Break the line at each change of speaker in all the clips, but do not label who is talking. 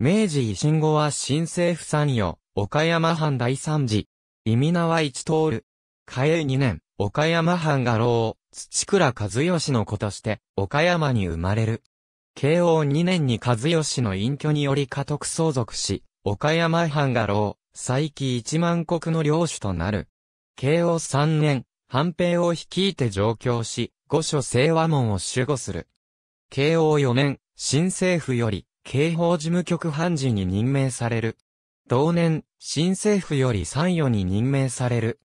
明治維新後は新政府参与、岡山藩第三次、意味縄一通る。嘉永二年、岡山藩画廊、土倉和義の子として、岡山に生まれる。慶応二年に和義の隠居により家督相続し、岡山藩画廊、再起一万国の領主となる。慶応三年、藩兵を率いて上京し、御所清和門を守護する。慶応四年、新政府より、警報事務局判事に任命される。同年、新政府より参与に任命される。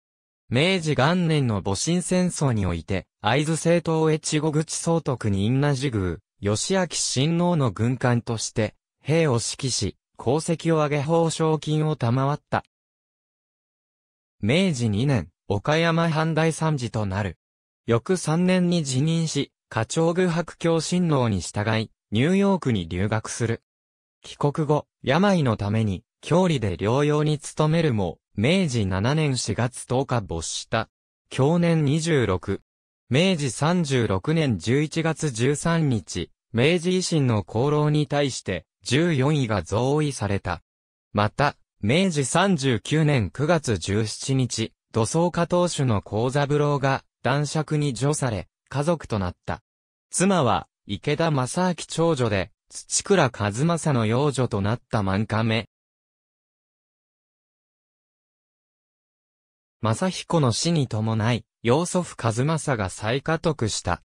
明治元年の戊辰戦争において、会津政党越後口総督に因那寺宮、吉明親王の軍艦として、兵を指揮し、功績を挙げ報奨金を賜った。明治2年、岡山藩大参事となる。翌3年に辞任し、課長具白教親王に従い、ニューヨークに留学する。帰国後、病のために、郷里で療養に努めるも、明治7年4月10日没した。去年26。明治36年11月13日、明治維新の功労に対して14位が増位された。また、明治39年9月17日、土葬家当主の座三郎が男爵に除され、家族となった。妻は池田正明長女で、土倉和正の養女と
なった万亀。
正彦の死に伴い、養祖父和正が再家督した。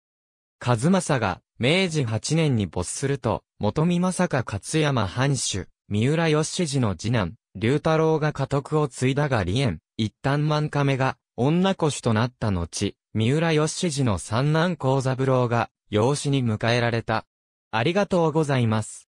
和正が、明治8年に没すると、元見正か勝山藩主、三浦義次の次男、龍太郎が家督を継いだが離縁、一旦万亀が、女子主となった後、三浦義次の三男幸三郎が、養子に迎えられた。ありがとうございます。